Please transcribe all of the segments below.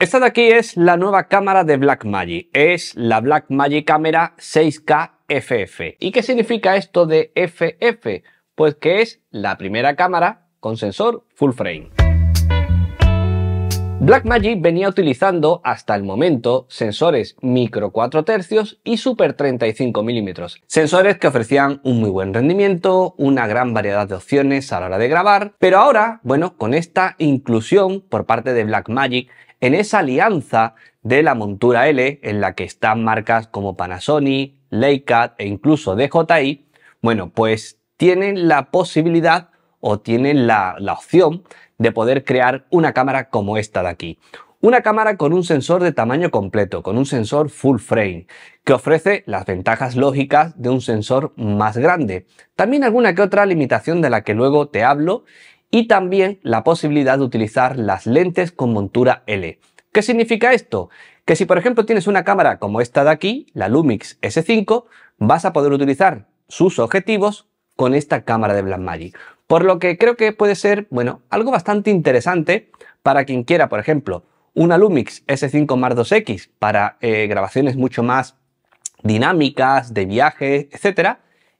Esta de aquí es la nueva cámara de Blackmagic, es la Blackmagic Camera 6K FF. ¿Y qué significa esto de FF? Pues que es la primera cámara con sensor full frame. Blackmagic venía utilizando hasta el momento sensores micro 4 tercios y super 35 milímetros, sensores que ofrecían un muy buen rendimiento, una gran variedad de opciones a la hora de grabar, pero ahora, bueno, con esta inclusión por parte de Blackmagic en esa alianza de la montura L en la que están marcas como Panasonic, Leica e incluso DJI, bueno, pues tienen la posibilidad o tienen la, la opción de poder crear una cámara como esta de aquí. Una cámara con un sensor de tamaño completo, con un sensor full frame, que ofrece las ventajas lógicas de un sensor más grande. También alguna que otra limitación de la que luego te hablo y también la posibilidad de utilizar las lentes con montura L. ¿Qué significa esto? Que si por ejemplo tienes una cámara como esta de aquí, la Lumix S5, vas a poder utilizar sus objetivos con esta cámara de Blackmagic. Por lo que creo que puede ser, bueno, algo bastante interesante para quien quiera, por ejemplo, una Lumix S5 Mar 2X para eh, grabaciones mucho más dinámicas, de viaje, etc.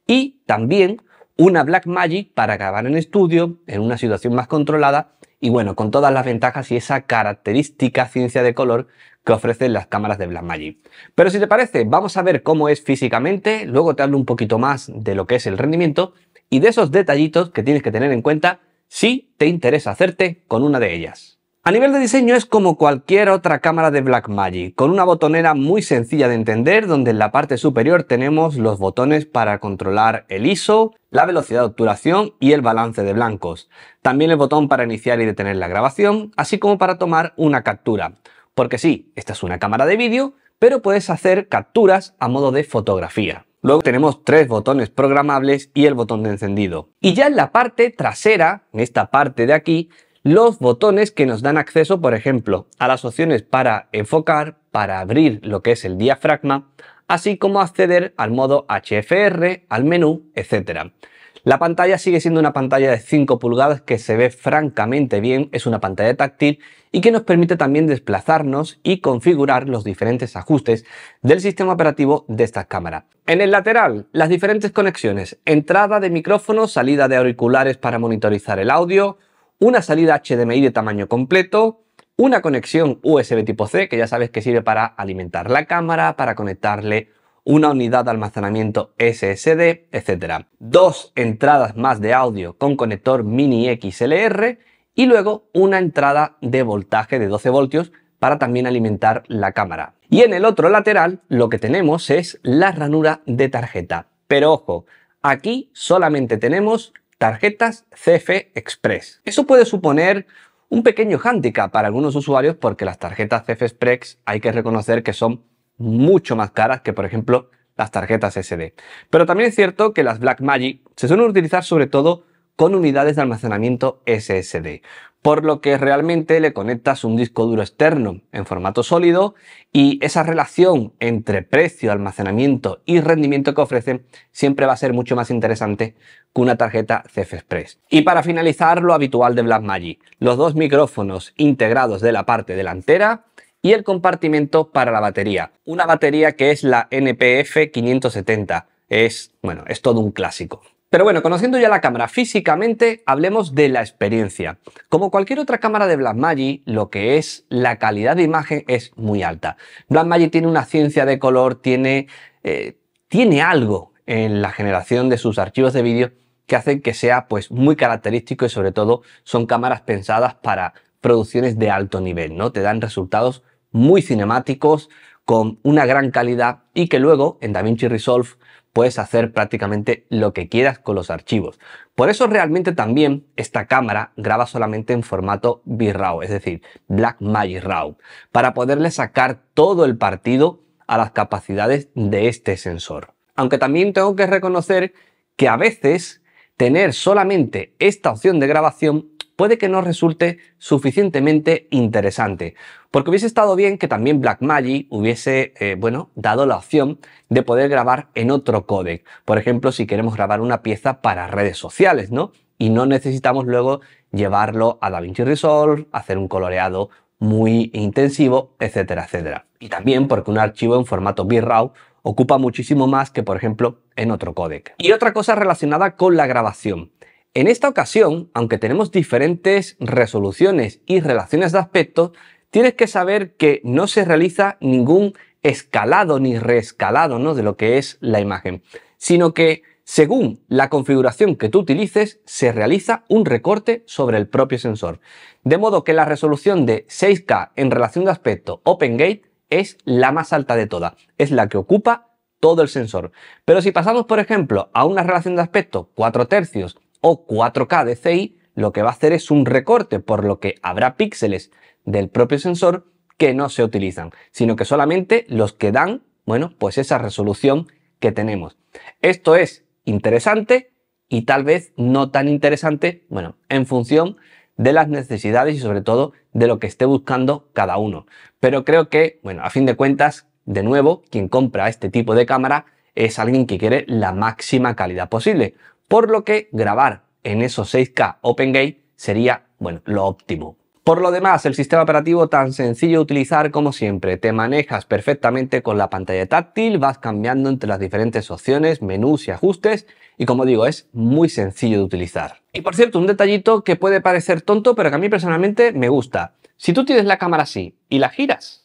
Y también una Blackmagic para grabar en estudio, en una situación más controlada y bueno, con todas las ventajas y esa característica ciencia de color que ofrecen las cámaras de Blackmagic. Pero si te parece, vamos a ver cómo es físicamente, luego te hablo un poquito más de lo que es el rendimiento y de esos detallitos que tienes que tener en cuenta si te interesa hacerte con una de ellas. A nivel de diseño es como cualquier otra cámara de Blackmagic, con una botonera muy sencilla de entender donde en la parte superior tenemos los botones para controlar el ISO, la velocidad de obturación y el balance de blancos. También el botón para iniciar y detener la grabación, así como para tomar una captura. Porque sí, esta es una cámara de vídeo, pero puedes hacer capturas a modo de fotografía. Luego tenemos tres botones programables y el botón de encendido. Y ya en la parte trasera, en esta parte de aquí, los botones que nos dan acceso, por ejemplo, a las opciones para enfocar, para abrir lo que es el diafragma, así como acceder al modo HFR, al menú, etcétera. La pantalla sigue siendo una pantalla de 5 pulgadas que se ve francamente bien, es una pantalla táctil y que nos permite también desplazarnos y configurar los diferentes ajustes del sistema operativo de estas cámaras. En el lateral, las diferentes conexiones, entrada de micrófono, salida de auriculares para monitorizar el audio, una salida HDMI de tamaño completo, una conexión USB tipo C que ya sabes que sirve para alimentar la cámara, para conectarle una unidad de almacenamiento SSD, etc. Dos entradas más de audio con conector mini XLR y luego una entrada de voltaje de 12 voltios para también alimentar la cámara. Y en el otro lateral lo que tenemos es la ranura de tarjeta. Pero ojo, aquí solamente tenemos tarjetas CF Express. Eso puede suponer un pequeño handicap para algunos usuarios porque las tarjetas CF Express hay que reconocer que son mucho más caras que, por ejemplo, las tarjetas SD. Pero también es cierto que las Blackmagic se suelen utilizar sobre todo con unidades de almacenamiento SSD, por lo que realmente le conectas un disco duro externo en formato sólido y esa relación entre precio, almacenamiento y rendimiento que ofrecen siempre va a ser mucho más interesante que una tarjeta CF Express. Y para finalizar, lo habitual de Blackmagic, los dos micrófonos integrados de la parte delantera y el compartimento para la batería. Una batería que es la NPF 570. Es, bueno, es todo un clásico. Pero bueno, conociendo ya la cámara físicamente, hablemos de la experiencia. Como cualquier otra cámara de Blackmagic, lo que es la calidad de imagen es muy alta. Blackmagic tiene una ciencia de color, tiene, eh, tiene algo en la generación de sus archivos de vídeo que hacen que sea pues muy característico y sobre todo son cámaras pensadas para producciones de alto nivel, ¿no? Te dan resultados muy cinemáticos, con una gran calidad y que luego en DaVinci Resolve puedes hacer prácticamente lo que quieras con los archivos. Por eso realmente también esta cámara graba solamente en formato b es decir, Blackmagic RAW, para poderle sacar todo el partido a las capacidades de este sensor. Aunque también tengo que reconocer que a veces tener solamente esta opción de grabación puede que no resulte suficientemente interesante. Porque hubiese estado bien que también Blackmagic hubiese, eh, bueno, dado la opción de poder grabar en otro codec. Por ejemplo, si queremos grabar una pieza para redes sociales, ¿no? Y no necesitamos luego llevarlo a DaVinci Resolve, hacer un coloreado muy intensivo, etcétera, etcétera. Y también porque un archivo en formato raw ocupa muchísimo más que, por ejemplo, en otro codec. Y otra cosa relacionada con la grabación. En esta ocasión, aunque tenemos diferentes resoluciones y relaciones de aspecto, tienes que saber que no se realiza ningún escalado ni reescalado ¿no? de lo que es la imagen, sino que según la configuración que tú utilices, se realiza un recorte sobre el propio sensor. De modo que la resolución de 6K en relación de aspecto Open Gate es la más alta de todas, es la que ocupa todo el sensor. Pero si pasamos, por ejemplo, a una relación de aspecto 4 tercios o 4K DCI, lo que va a hacer es un recorte, por lo que habrá píxeles del propio sensor que no se utilizan, sino que solamente los que dan, bueno, pues esa resolución que tenemos. Esto es interesante y tal vez no tan interesante, bueno, en función de las necesidades y sobre todo de lo que esté buscando cada uno. Pero creo que, bueno, a fin de cuentas, de nuevo, quien compra este tipo de cámara es alguien que quiere la máxima calidad posible, por lo que grabar en esos 6K Gate sería, bueno, lo óptimo. Por lo demás, el sistema operativo tan sencillo de utilizar como siempre. Te manejas perfectamente con la pantalla táctil, vas cambiando entre las diferentes opciones, menús y ajustes y como digo, es muy sencillo de utilizar. Y por cierto, un detallito que puede parecer tonto, pero que a mí personalmente me gusta. Si tú tienes la cámara así y la giras,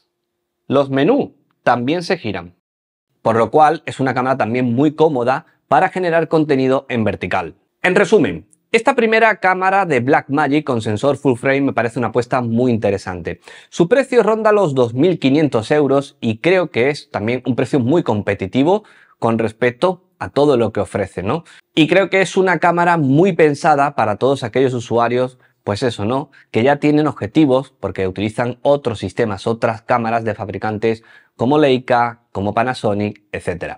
los menús también se giran. Por lo cual es una cámara también muy cómoda para generar contenido en vertical. En resumen, esta primera cámara de Blackmagic con sensor full frame me parece una apuesta muy interesante. Su precio ronda los 2.500 euros y creo que es también un precio muy competitivo con respecto a todo lo que ofrece, ¿no? Y creo que es una cámara muy pensada para todos aquellos usuarios pues eso, ¿no? Que ya tienen objetivos porque utilizan otros sistemas, otras cámaras de fabricantes como Leica, como Panasonic, etc.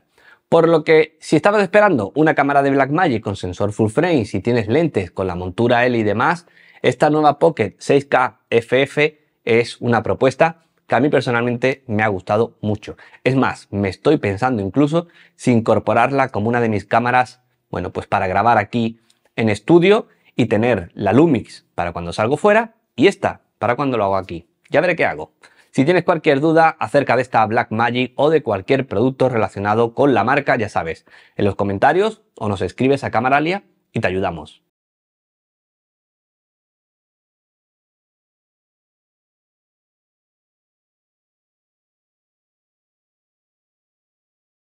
Por lo que, si estabas esperando una cámara de Blackmagic con sensor full frame, si tienes lentes con la montura L y demás, esta nueva Pocket 6K FF es una propuesta que a mí personalmente me ha gustado mucho. Es más, me estoy pensando incluso si incorporarla como una de mis cámaras, bueno, pues para grabar aquí en estudio y tener la Lumix para cuando salgo fuera y esta para cuando lo hago aquí. Ya veré qué hago. Si tienes cualquier duda acerca de esta Black Magic o de cualquier producto relacionado con la marca, ya sabes, en los comentarios o nos escribes a Camaralia y te ayudamos.